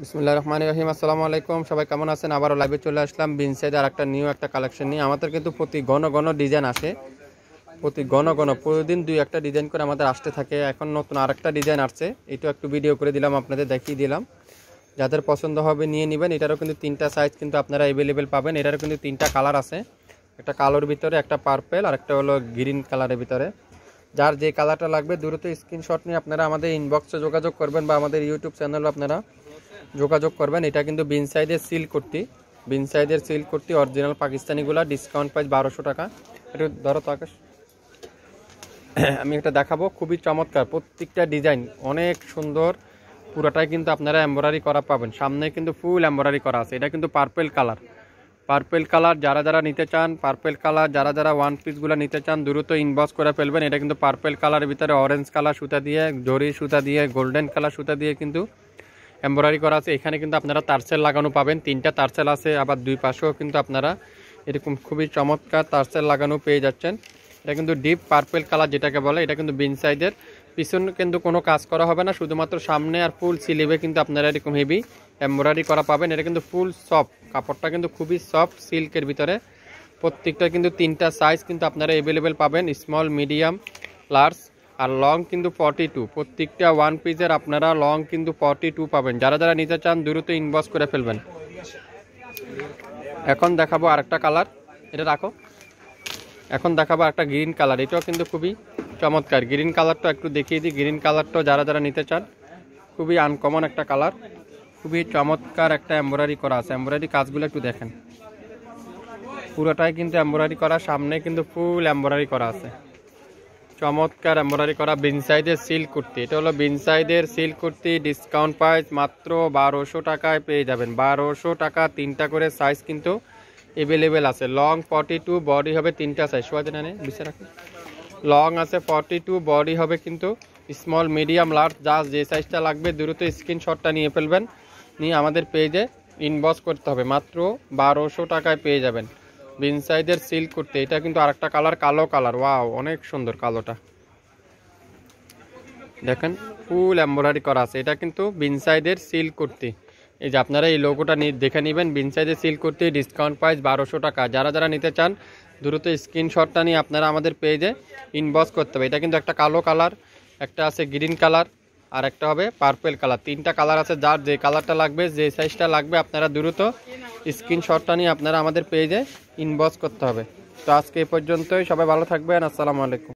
বিসমুল্লাহ রহমান রহিম আসসালামু আলাইকুম সবাই কেমন আছেন আবারও লাইভে চলে আসলাম বিনসাইড আর একটা নিউ একটা কালেকশন নিয়ে আমাদের কিন্তু প্রতি ঘন ঘন ডিজাইন আসে প্রতি ঘন ঘন প্রতিদিন দুই একটা ডিজাইন করে আমাদের আসতে থাকে এখন নতুন আর একটা ডিজাইন আসছে এটাও একটু ভিডিও করে দিলাম আপনাদের দেখিয়ে দিলাম যাদের পছন্দ হবে নিয়ে নেবেন এটারও কিন্তু তিনটা সাইজ কিন্তু আপনারা অ্যাভেলেবেল পাবেন এটারও কিন্তু তিনটা কালার আছে একটা কালোর ভিতরে একটা পার্পেল আর একটা হলো গ্রিন কালারের ভিতরে যার যে কালারটা লাগবে দ্রুত স্ক্রিনশট নিয়ে আপনারা আমাদের ইনবক্সে যোগাযোগ করবেন বা আমাদের ইউটিউব চ্যানেল আপনারা যোগাযোগ করবেন এটা কিন্তু বিন সাইডের সিল করতে বিন সাইডের সিল করতে অরিজিনাল পাকিস্তানিগুলা ডিসকাউন্ট প্রাইস বারোশো টাকা একটু ধরো তো আকাশ আমি একটা দেখাবো খুবই চমৎকার প্রত্যেকটা ডিজাইন অনেক সুন্দর পুরোটাই কিন্তু আপনারা এমব্রয়ডারি করা পাবেন সামনে কিন্তু ফুল এম্ব্রয়ডারি করা আছে এটা কিন্তু পার্পেল কালার পার্পেল কালার যারা যারা নিতে চান পার্পেল কালার যারা যারা ওয়ান পিসগুলো নিতে চান দ্রুত ইনবক্স করে ফেলবেন এটা কিন্তু পার্পেল কালারের ভিতরে অরেঞ্জ কালার সুতা দিয়ে জরি সুতা দিয়ে গোল্ডেন কালার সুতা দিয়ে কিন্তু এমব্রয়ডারি করা আছে এখানে কিন্তু আপনারা তারসেল লাগানো পাবেন তিনটা তারসেল আছে আবার দুই পাশেও কিন্তু আপনারা এরকম খুবই চমৎকার তারসেল লাগানো পেয়ে যাচ্ছেন এটা কিন্তু ডিপ পার্পেল কালার যেটাকে বলে এটা কিন্তু বিন সাইজের পিছন কিন্তু কোনো কাজ করা হবে না শুধুমাত্র সামনে আর ফুল সিলিভে কিন্তু আপনারা এরকম হেভি এমব্রয়ডারি করা পাবেন এটা কিন্তু ফুল সফট কাপড়টা কিন্তু খুবই সফট সিল্কের ভিতরে প্রত্যেকটা কিন্তু তিনটা সাইজ কিন্তু আপনারা অ্যাভেলেবেল পাবেন স্মল মিডিয়াম লার্জ আর লং কিন্তু ফর্টি টু প্রত্যেকটা ওয়ান পিসের আপনারা লং কিন্তু ফর্টি টু পাবেন যারা যারা নিতে চান দ্রুত ইনবক্স করে ফেলবেন এখন দেখাবো আরেকটা কালার এটা রাখো এখন দেখাবো একটা গ্রিন কালার এটাও কিন্তু খুবই চমৎকার গ্রিন কালারটা একটু দেখিয়ে দিই গ্রিন কালারটাও যারা যারা নিতে চান খুবই আনকমন একটা কালার খুবই চমৎকার একটা এম্ব্রয়ডারি করা আছে এমব্রয়ডারি কাজগুলো একটু দেখেন পুরোটাই কিন্তু এমব্রয়ডারি করা সামনে কিন্তু ফুল এমব্রয়ডারি করা আছে চমৎকার এমব্রয়ডারি করা বিনসাইদের সিল্ক কুর্তি এটা হলো বিনসাইদের সিল্ক কুর্তি ডিসকাউন্ট প্রাইস মাত্র বারোশো টাকায় পেয়ে যাবেন বারোশো টাকা তিনটা করে সাইজ কিন্তু অ্যাভেলেবেল আছে লং ফর্টি টু বডি হবে তিনটা সাইজ সবাই যায় না রাখুন লং আছে ফর্টি টু বডি হবে কিন্তু স্মল মিডিয়াম লার্জ যা যে সাইজটা লাগবে দ্রুত স্ক্রিনশটটা নিয়ে ফেলবেন নিয়ে আমাদের পেজে ইনবক্স করতে হবে মাত্র বারোশো টাকায় পেয়ে যাবেন বিনসাইদের সিল করতে এটা কিন্তু আরেকটা কালার কালো কালার ওয়াও অনেক সুন্দর কালোটা দেখেন ফুল এম্ব্রয়ডারি করা আছে এটা কিন্তু বিনসাইদের সিল করতে এই যে আপনারা এই লোগোটা দেখে নেবেন বিনসাইদের সিল করতে ডিসকাউন্ট প্রাইস বারোশো টাকা যারা যারা নিতে চান দ্রুত স্ক্রিনশটটা নিয়ে আপনারা আমাদের পেজে ইনবক্স করতে হবে এটা কিন্তু একটা কালো কালার একটা আছে গ্রিন কালার আর একটা হবে পার্পেল কালার তিনটা কালার আছে যার যে কালারটা লাগবে যে সাইজটা লাগবে আপনারা দ্রুত স্ক্রিনশটটা নিয়ে আপনারা আমাদের পেজে ইনবক্স করতে হবে তো আজকে এই পর্যন্তই সবাই ভালো থাকবেন আসসালামু আলাইকুম